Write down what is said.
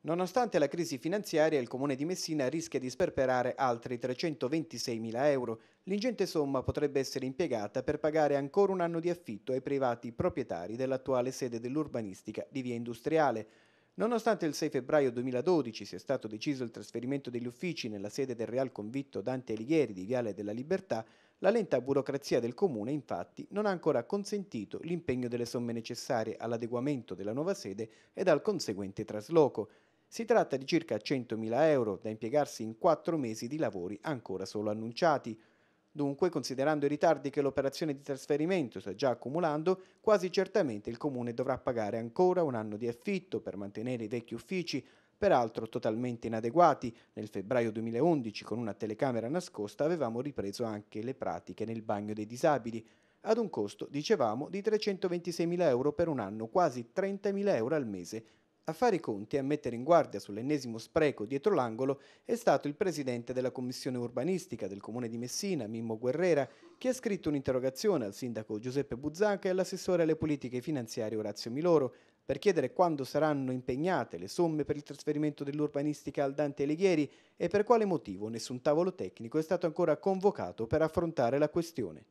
Nonostante la crisi finanziaria, il comune di Messina rischia di sperperare altri 326.000 euro. L'ingente somma potrebbe essere impiegata per pagare ancora un anno di affitto ai privati proprietari dell'attuale sede dell'urbanistica di via industriale. Nonostante il 6 febbraio 2012 sia stato deciso il trasferimento degli uffici nella sede del Real Convitto Dante Alighieri di Viale della Libertà, la lenta burocrazia del comune infatti non ha ancora consentito l'impegno delle somme necessarie all'adeguamento della nuova sede ed al conseguente trasloco. Si tratta di circa 100.000 euro da impiegarsi in quattro mesi di lavori ancora solo annunciati. Dunque, considerando i ritardi che l'operazione di trasferimento sta già accumulando, quasi certamente il comune dovrà pagare ancora un anno di affitto per mantenere i vecchi uffici, peraltro totalmente inadeguati. Nel febbraio 2011, con una telecamera nascosta, avevamo ripreso anche le pratiche nel bagno dei disabili, ad un costo, dicevamo, di 326.000 euro per un anno, quasi 30.000 euro al mese a fare i conti e a mettere in guardia sull'ennesimo spreco dietro l'angolo è stato il presidente della commissione urbanistica del comune di Messina, Mimmo Guerrera, che ha scritto un'interrogazione al sindaco Giuseppe Buzzanca e all'assessore alle politiche finanziarie Orazio Miloro per chiedere quando saranno impegnate le somme per il trasferimento dell'urbanistica al Dante Alighieri e per quale motivo nessun tavolo tecnico è stato ancora convocato per affrontare la questione.